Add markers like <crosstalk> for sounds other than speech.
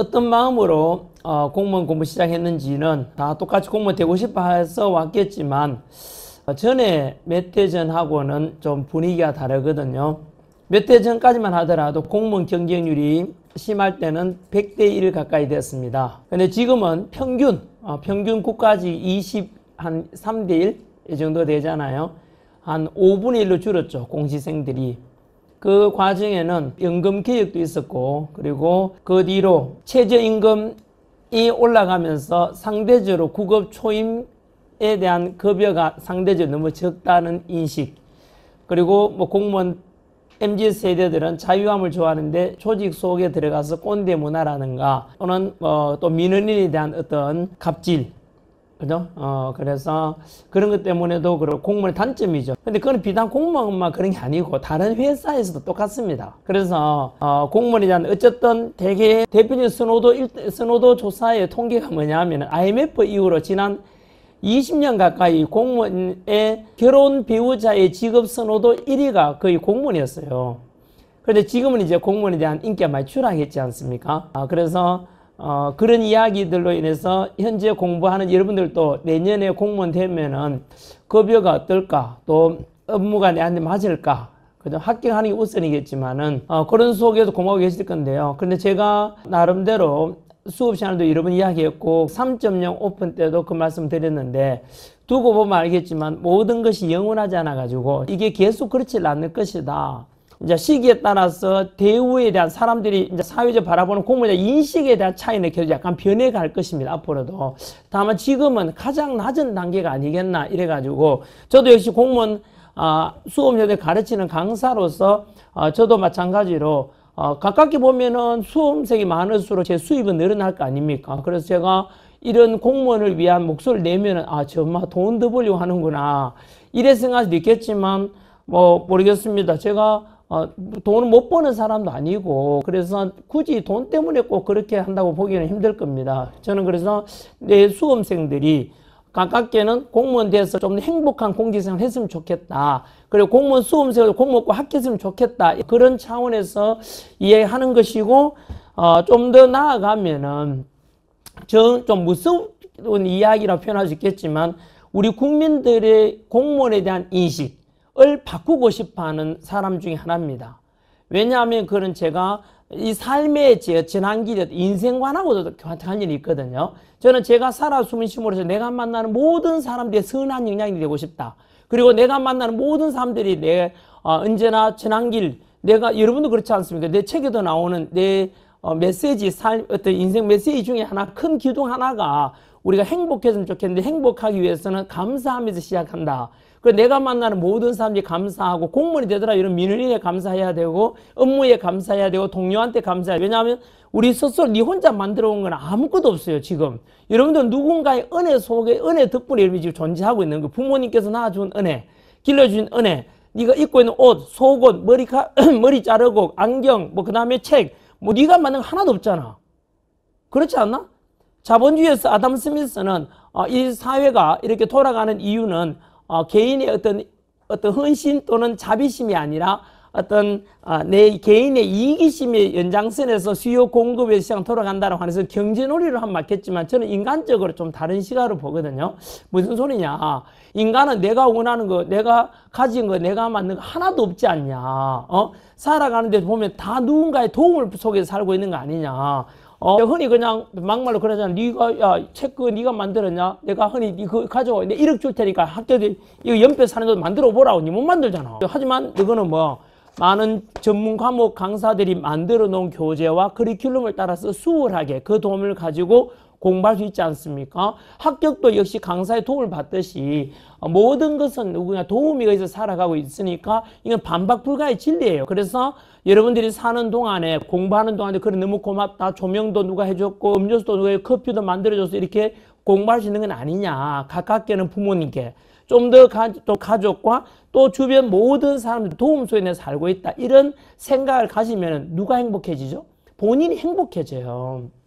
어떤 마음으로 어, 공무원 공부 시작했는지는 다 똑같이 공무원 되고 싶어 해서 왔겠지만 어, 전에 몇 대 전하고는 좀 분위기가 다르거든요. 몇 대 전까지만 하더라도 공무원 경쟁률이 심할 때는 100대 1 가까이 됐습니다. 근데 지금은 평균, 어, 평균 국까지 2 3대 1? 이 정도 되잖아요. 한 5분의 1로 줄었죠. 공시생들이. 그 과정에는 연금 개혁도 있었고 그리고 그 뒤로 최저임금이 올라가면서 상대적으로 구급 초임에 대한 급여가 상대적으로 너무 적다는 인식 그리고 뭐 공무원 MZ 세대들은 자유함을 좋아하는데 조직 속에 들어가서 꼰대 문화라는가 또는 뭐 또 민원인에 대한 어떤 갑질 그죠? 어, 그래서 그런 것 때문에도 그렇고 공무원의 단점이죠. 근데 그건 비단 공무원만 그런 게 아니고 다른 회사에서도 똑같습니다. 그래서 어, 공무원에 대한 어쨌든 대개 대표적인 선호도 일, 선호도 조사의 통계가 뭐냐면 하 IMF 이후로 지난 20년 가까이 공무원의 결혼 배우자의 직업 선호도 1위가 거의 공무원이었어요. 그런데 지금은 이제 공무원에 대한 인기가 많이 추락했지 않습니까? 아, 그래서 어, 그런 이야기들로 인해서 현재 공부하는 여러분들도 내년에 공무원 되면은 급여가 어떨까 또 업무가 내한테 맞을까 그죠? 합격하는 게 우선이겠지만은 어, 그런 속에서 고마워 계실 건데요. 근데 제가 나름대로 수업 시간에도 여러 번 이야기했고 3.0 오픈 때도 그 말씀 드렸는데 두고 보면 알겠지만 모든 것이 영원하지 않아 가지고 이게 계속 그렇지 않을 것이다. 이제 시기에 따라서 대우에 대한 사람들이 이제 사회적 바라보는 공무자 인식에 대한 차이는 계속 약간 변해갈 것입니다. 앞으로도. 다만 지금은 가장 낮은 단계가 아니겠나 이래가지고 저도 역시 공무원 아, 수업료대 가르치는 강사로서 아, 저도 마찬가지로 어, 가깝게 보면은 수험생이 많을수록 제 수입은 늘어날 거 아닙니까? 그래서 제가 이런 공무원을 위한 목소리를 내면은 아, 정말 돈 더 벌려고 하는구나. 이래 생각할 수도 있겠지만 뭐 모르겠습니다. 제가 어, 돈을 못 버는 사람도 아니고 그래서 굳이 돈 때문에 꼭 그렇게 한다고 보기는 힘들 겁니다. 저는 그래서 내 수험생들이 가깝게는 공무원 돼서 좀 행복한 공직생활 했으면 좋겠다. 그리고 공무원 수험생활 공무원과 합격했으면 좋겠다. 그런 차원에서 이해하는 것이고 어, 좀 더 나아가면은 좀, 좀 무서운 이야기라 표현할 수 있겠지만 우리 국민들의 공무원에 대한 인식 을 바꾸고 싶어 하는 사람 중에 하나입니다. 왜냐하면 그런 제가 이 삶의 제 지난 길에 인생관하고도 관일이 있거든요. 저는 제가 살아 숨은 힘으로 서 내가 만나는 모든 사람들의 선한 영향이 되고 싶다. 그리고 내가 만나는 모든 사람들이 내 어, 언제나 지난 길 내가 여러분도 그렇지 않습니까? 내 책에도 나오는 내 어, 메시지 삶 어떤 인생 메시지 중에 하나 큰 기둥 하나가 우리가 행복했으면 좋겠는데 행복하기 위해서는 감사하면서 시작한다. 그래서 내가 만나는 모든 사람들이 감사하고 공무원이 되더라 이런 민원인에 감사해야 되고 업무에 감사해야 되고 동료한테 감사해야 되고 왜냐하면 우리 스스로 니 혼자 만들어 온 건 아무것도 없어요 지금 여러분들 누군가의 은혜 속에 은혜 덕분에 여러이 지금 존재하고 있는 거예요 부모님께서 낳아준 은혜 길러준 은혜 네가 입고 있는 옷, 속옷, 머리카 <clears throat> 머리 자르고 안경 뭐 그다음에 책뭐 네가 만든 거 하나도 없잖아 그렇지 않나? 자본주의에서 아담 스미스는 아, 이 사회가 이렇게 돌아가는 이유는 어, 개인의 어떤 어떤 헌신 또는 자비심이 아니라 어떤 어, 내 개인의 이기심의 연장선에서 수요 공급의 시장 돌아간다라고 하면서 경제놀이를한 맞겠지만 저는 인간적으로 좀 다른 시각으로 보거든요. 무슨 소리냐? 인간은 내가 원하는 거, 내가 가진 거, 내가 만든 거 하나도 없지 않냐? 어? 살아가는데 보면 다 누군가의 도움을 속에서 살고 있는 거 아니냐? 어, 흔히 그냥 막말로 그러잖아. 네가 야, 체크 네가 만들었냐? 내가 흔히 네그 가져와. 내 1억 줄 테니까 학교들 이거 연필 사는 데 만들어 보라고. 니못 만들잖아. 하지만 이거는 뭐 많은 전문 과목 강사들이 만들어 놓은 교재와 커리큘럼을 따라서 수월하게 그 도움을 가지고 공부할 수 있지 않습니까? 합격도 역시 강사의 도움을 받듯이 어, 모든 것은 누구냐 도움이 거기서 살아가고 있으니까 이건 반박 불가의 진리예요. 그래서 여러분들이 사는 동안에 공부하는 동안에 그래 너무 고맙다. 조명도 누가 해줬고 음료수도 누가 해줬고, 커피도 만들어줘서 이렇게 공부할 수 있는 건 아니냐. 가깝게는 부모님께 좀 더 가족과 또 주변 모든 사람들 도움 속에 살고 있다. 이런 생각을 가지면 누가 행복해지죠? 본인이 행복해져요.